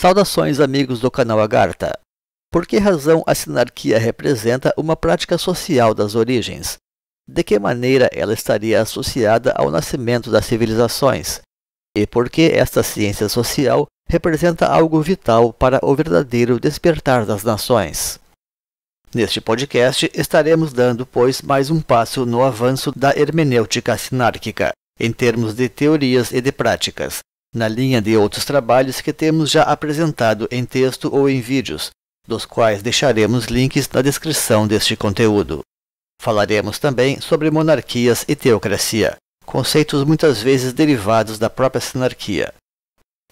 Saudações, amigos do canal Agartha. Por que razão a sinarquia representa uma prática social das origens? De que maneira ela estaria associada ao nascimento das civilizações? E por que esta ciência social representa algo vital para o verdadeiro despertar das nações? Neste podcast estaremos dando, pois, mais um passo no avanço da hermenêutica sinárquica, em termos de teorias e de práticas, na linha de outros trabalhos que temos já apresentado em texto ou em vídeos, dos quais deixaremos links na descrição deste conteúdo. Falaremos também sobre monarquias e teocracia, conceitos muitas vezes derivados da própria sinarquia.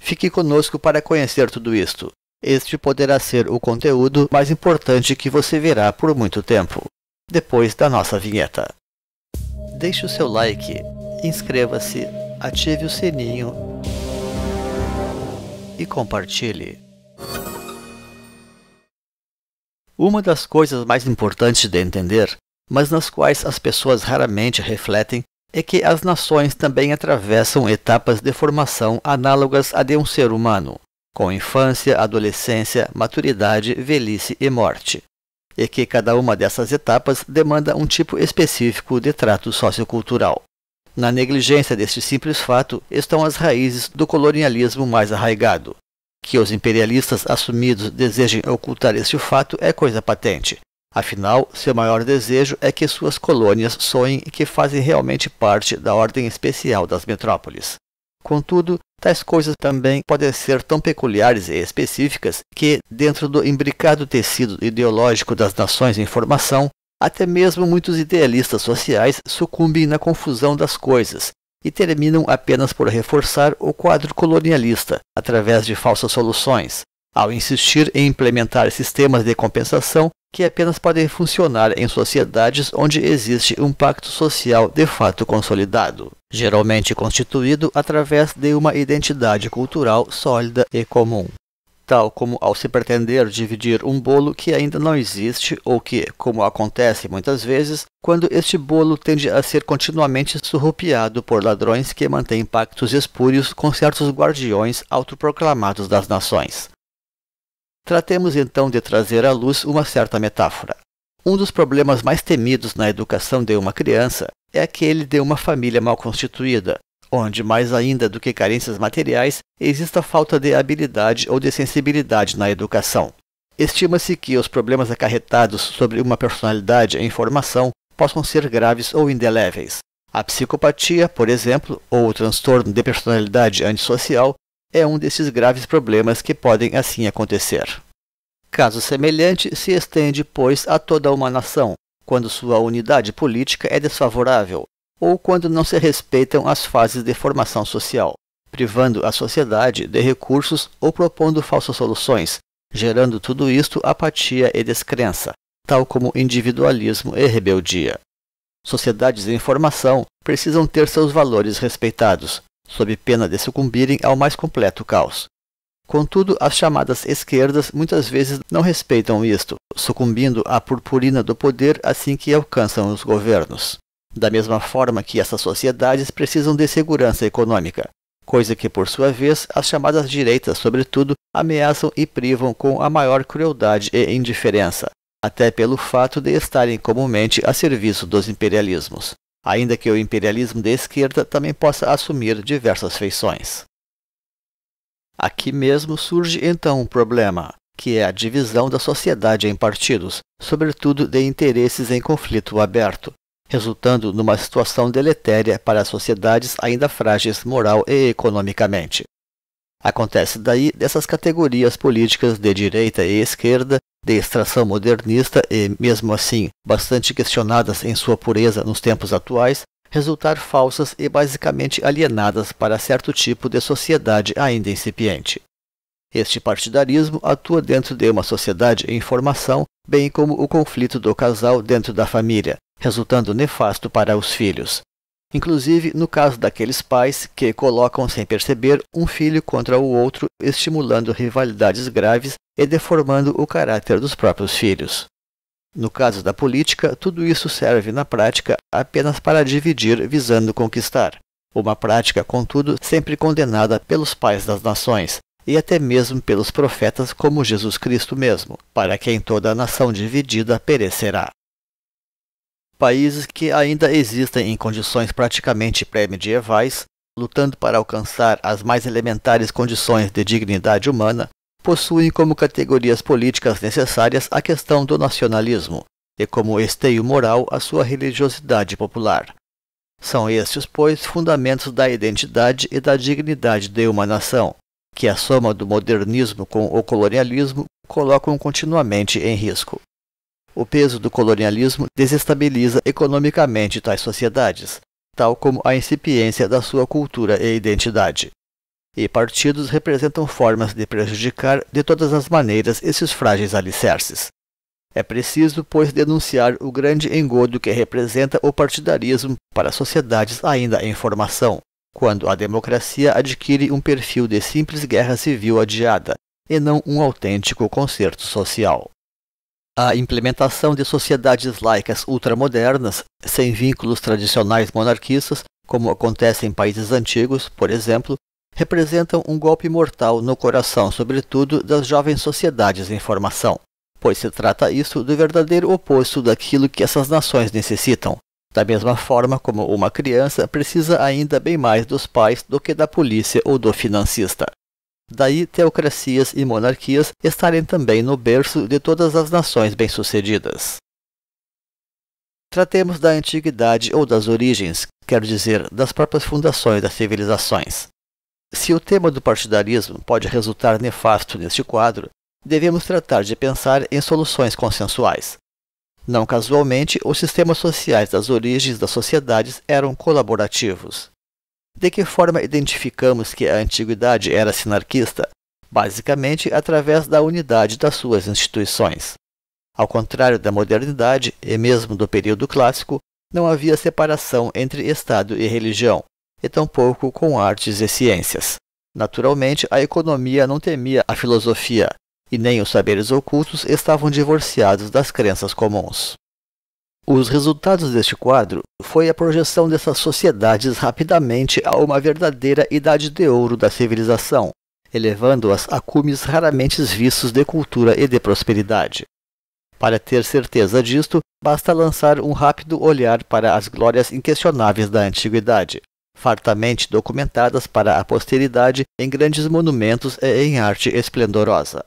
Fique conosco para conhecer tudo isto. Este poderá ser o conteúdo mais importante que você verá por muito tempo, depois da nossa vinheta. Deixe o seu like, inscreva-se, ative o sininho e compartilhe. Uma das coisas mais importantes de entender, mas nas quais as pessoas raramente refletem, é que as nações também atravessam etapas de formação análogas à de um ser humano, com infância, adolescência, maturidade, velhice e morte, e que cada uma dessas etapas demanda um tipo específico de trato sociocultural. Na negligência deste simples fato estão as raízes do colonialismo mais arraigado. Que os imperialistas assumidos desejem ocultar este fato é coisa patente. Afinal, seu maior desejo é que suas colônias sonhem que fazem realmente parte da ordem especial das metrópoles. Contudo, tais coisas também podem ser tão peculiares e específicas que, dentro do imbricado tecido ideológico das nações em formação, até mesmo muitos idealistas sociais sucumbem na confusão das coisas e terminam apenas por reforçar o quadro colonialista através de falsas soluções, ao insistir em implementar sistemas de compensação que apenas podem funcionar em sociedades onde existe um pacto social de fato consolidado, geralmente constituído através de uma identidade cultural sólida e comum tal como ao se pretender dividir um bolo que ainda não existe ou que, como acontece muitas vezes, quando este bolo tende a ser continuamente surrupiado por ladrões que mantêm pactos espúrios com certos guardiões autoproclamados das nações. Tratemos então de trazer à luz uma certa metáfora. Um dos problemas mais temidos na educação de uma criança é aquele de uma família mal constituída, onde, mais ainda do que carências materiais, exista falta de habilidade ou de sensibilidade na educação. Estima-se que os problemas acarretados sobre uma personalidade em formação possam ser graves ou indeléveis. A psicopatia, por exemplo, ou o transtorno de personalidade antissocial, é um desses graves problemas que podem assim acontecer. Caso semelhante se estende, pois, a toda uma nação, quando sua unidade política é desfavorável, ou quando não se respeitam as fases de formação social, privando a sociedade de recursos ou propondo falsas soluções, gerando tudo isto apatia e descrença, tal como individualismo e rebeldia. Sociedades em formação precisam ter seus valores respeitados, sob pena de sucumbirem ao mais completo caos. Contudo, as chamadas esquerdas muitas vezes não respeitam isto, sucumbindo à purpurina do poder assim que alcançam os governos da mesma forma que essas sociedades precisam de segurança econômica, coisa que, por sua vez, as chamadas direitas, sobretudo, ameaçam e privam com a maior crueldade e indiferença, até pelo fato de estarem comumente a serviço dos imperialismos, ainda que o imperialismo de esquerda também possa assumir diversas feições. Aqui mesmo surge então um problema, que é a divisão da sociedade em partidos, sobretudo de interesses em conflito aberto, resultando numa situação deletéria para sociedades ainda frágeis moral e economicamente. Acontece daí dessas categorias políticas de direita e esquerda, de extração modernista e, mesmo assim, bastante questionadas em sua pureza nos tempos atuais, resultar falsas e basicamente alienadas para certo tipo de sociedade ainda incipiente. Este partidarismo atua dentro de uma sociedade em formação, bem como o conflito do casal dentro da família, resultando nefasto para os filhos. Inclusive no caso daqueles pais que colocam sem perceber um filho contra o outro, estimulando rivalidades graves e deformando o caráter dos próprios filhos. No caso da política, tudo isso serve na prática apenas para dividir visando conquistar. Uma prática, contudo, sempre condenada pelos pais das nações, e até mesmo pelos profetas como Jesus Cristo mesmo, para quem toda a nação dividida perecerá países que ainda existem em condições praticamente pré-medievais, lutando para alcançar as mais elementares condições de dignidade humana, possuem como categorias políticas necessárias a questão do nacionalismo e como esteio moral a sua religiosidade popular. São estes, pois, fundamentos da identidade e da dignidade de uma nação, que a soma do modernismo com o colonialismo colocam continuamente em risco. O peso do colonialismo desestabiliza economicamente tais sociedades, tal como a incipiência da sua cultura e identidade. E partidos representam formas de prejudicar de todas as maneiras esses frágeis alicerces. É preciso, pois, denunciar o grande engodo que representa o partidarismo para sociedades ainda em formação, quando a democracia adquire um perfil de simples guerra civil adiada, e não um autêntico concerto social. A implementação de sociedades laicas ultramodernas, sem vínculos tradicionais monarquistas, como acontece em países antigos, por exemplo, representam um golpe mortal no coração, sobretudo, das jovens sociedades em formação, pois se trata isso do verdadeiro oposto daquilo que essas nações necessitam. Da mesma forma como uma criança precisa ainda bem mais dos pais do que da polícia ou do financista. Daí teocracias e monarquias estarem também no berço de todas as nações bem-sucedidas. Tratemos da antiguidade ou das origens, quero dizer, das próprias fundações das civilizações. Se o tema do partidarismo pode resultar nefasto neste quadro, devemos tratar de pensar em soluções consensuais. Não casualmente, os sistemas sociais das origens das sociedades eram colaborativos. De que forma identificamos que a antiguidade era sinarquista? Basicamente, através da unidade das suas instituições. Ao contrário da modernidade e mesmo do período clássico, não havia separação entre Estado e religião, e tampouco com artes e ciências. Naturalmente, a economia não temia a filosofia, e nem os saberes ocultos estavam divorciados das crenças comuns. Os resultados deste quadro foi a projeção dessas sociedades rapidamente a uma verdadeira idade de ouro da civilização, elevando-as a cumes raramente vistos de cultura e de prosperidade. Para ter certeza disto, basta lançar um rápido olhar para as glórias inquestionáveis da antiguidade, fartamente documentadas para a posteridade em grandes monumentos e em arte esplendorosa.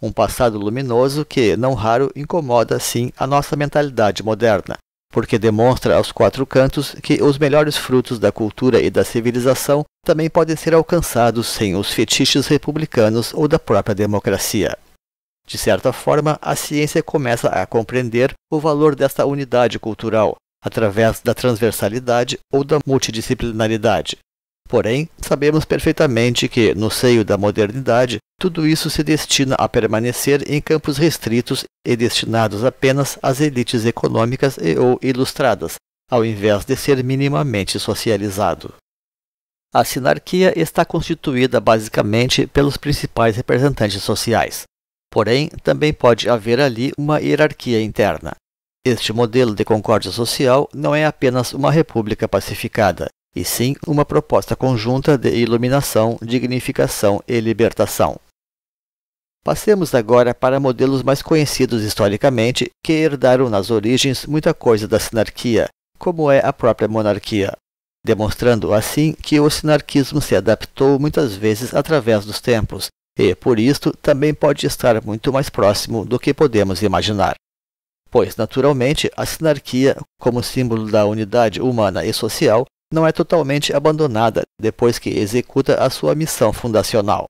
Um passado luminoso que, não raro, incomoda sim a nossa mentalidade moderna, porque demonstra aos quatro cantos que os melhores frutos da cultura e da civilização também podem ser alcançados sem os fetiches republicanos ou da própria democracia. De certa forma, a ciência começa a compreender o valor desta unidade cultural, através da transversalidade ou da multidisciplinaridade. Porém, sabemos perfeitamente que, no seio da modernidade, tudo isso se destina a permanecer em campos restritos e destinados apenas às elites econômicas e ou ilustradas, ao invés de ser minimamente socializado. A sinarquia está constituída basicamente pelos principais representantes sociais. Porém, também pode haver ali uma hierarquia interna. Este modelo de concórdia social não é apenas uma república pacificada e sim uma proposta conjunta de iluminação, dignificação e libertação. Passemos agora para modelos mais conhecidos historicamente que herdaram nas origens muita coisa da sinarquia, como é a própria monarquia, demonstrando assim que o sinarquismo se adaptou muitas vezes através dos tempos e, por isto, também pode estar muito mais próximo do que podemos imaginar. Pois, naturalmente, a sinarquia, como símbolo da unidade humana e social, não é totalmente abandonada depois que executa a sua missão fundacional.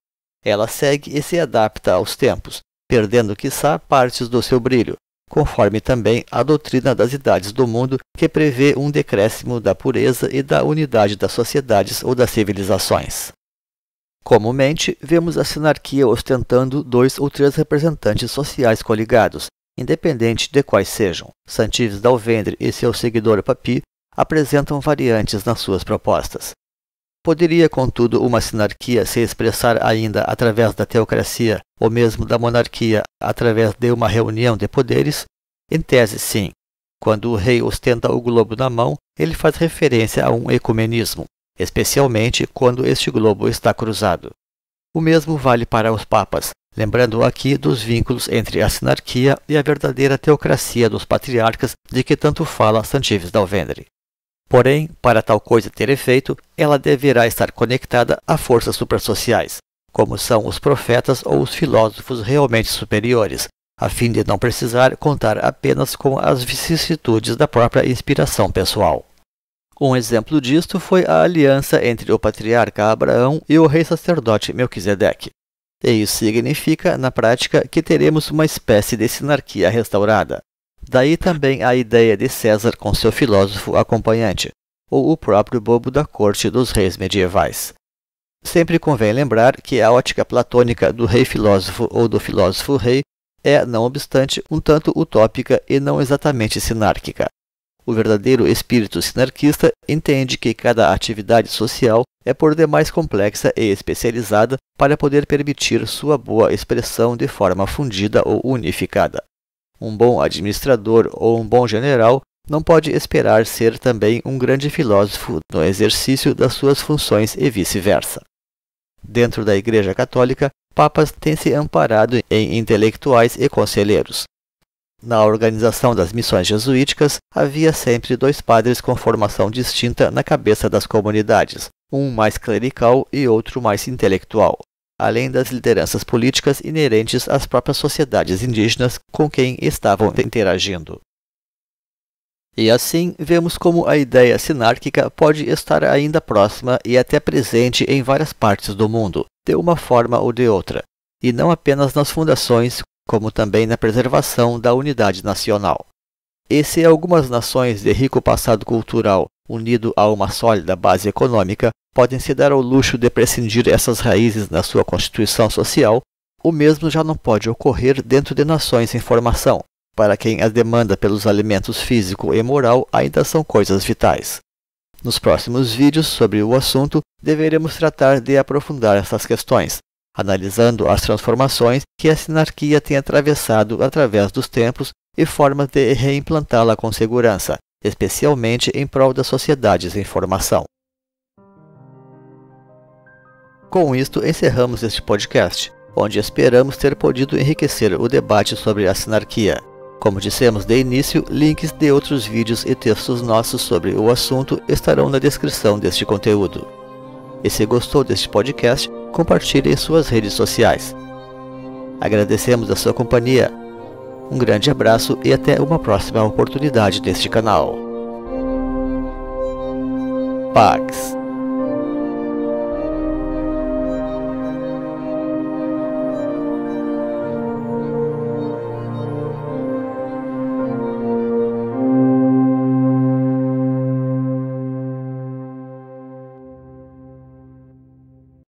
Ela segue e se adapta aos tempos, perdendo quiçá partes do seu brilho, conforme também a doutrina das idades do mundo que prevê um decréscimo da pureza e da unidade das sociedades ou das civilizações. Comumente, vemos a sinarquia ostentando dois ou três representantes sociais coligados, independente de quais sejam. Santives d'Alvendre e seu seguidor Papi apresentam variantes nas suas propostas. Poderia, contudo, uma sinarquia se expressar ainda através da teocracia ou mesmo da monarquia através de uma reunião de poderes? Em tese, sim. Quando o rei ostenta o globo na mão, ele faz referência a um ecumenismo, especialmente quando este globo está cruzado. O mesmo vale para os papas, lembrando aqui dos vínculos entre a sinarquia e a verdadeira teocracia dos patriarcas de que tanto fala Santives d'Alvendre. Porém, para tal coisa ter efeito, ela deverá estar conectada a forças suprassociais, como são os profetas ou os filósofos realmente superiores, a fim de não precisar contar apenas com as vicissitudes da própria inspiração pessoal. Um exemplo disto foi a aliança entre o patriarca Abraão e o rei sacerdote Melquisedeque. E isso significa, na prática, que teremos uma espécie de sinarquia restaurada, Daí também a ideia de César com seu filósofo acompanhante, ou o próprio bobo da corte dos reis medievais. Sempre convém lembrar que a ótica platônica do rei filósofo ou do filósofo rei é, não obstante, um tanto utópica e não exatamente sinárquica. O verdadeiro espírito sinarquista entende que cada atividade social é por demais complexa e especializada para poder permitir sua boa expressão de forma fundida ou unificada. Um bom administrador ou um bom general não pode esperar ser também um grande filósofo no exercício das suas funções e vice-versa. Dentro da Igreja Católica, papas têm se amparado em intelectuais e conselheiros. Na organização das missões jesuíticas, havia sempre dois padres com formação distinta na cabeça das comunidades, um mais clerical e outro mais intelectual além das lideranças políticas inerentes às próprias sociedades indígenas com quem estavam interagindo. E assim, vemos como a ideia sinárquica pode estar ainda próxima e até presente em várias partes do mundo, de uma forma ou de outra, e não apenas nas fundações, como também na preservação da unidade nacional. E se é algumas nações de rico passado cultural unido a uma sólida base econômica, podem se dar ao luxo de prescindir essas raízes na sua constituição social, o mesmo já não pode ocorrer dentro de nações em formação, para quem a demanda pelos alimentos físico e moral ainda são coisas vitais. Nos próximos vídeos sobre o assunto, deveremos tratar de aprofundar essas questões, analisando as transformações que a sinarquia tem atravessado através dos tempos e formas de reimplantá-la com segurança, especialmente em prol das sociedades em formação. Com isto, encerramos este podcast, onde esperamos ter podido enriquecer o debate sobre a sinarquia. Como dissemos de início, links de outros vídeos e textos nossos sobre o assunto estarão na descrição deste conteúdo. E se gostou deste podcast, compartilhe em suas redes sociais. Agradecemos a sua companhia um grande abraço e até uma próxima oportunidade deste canal. Pax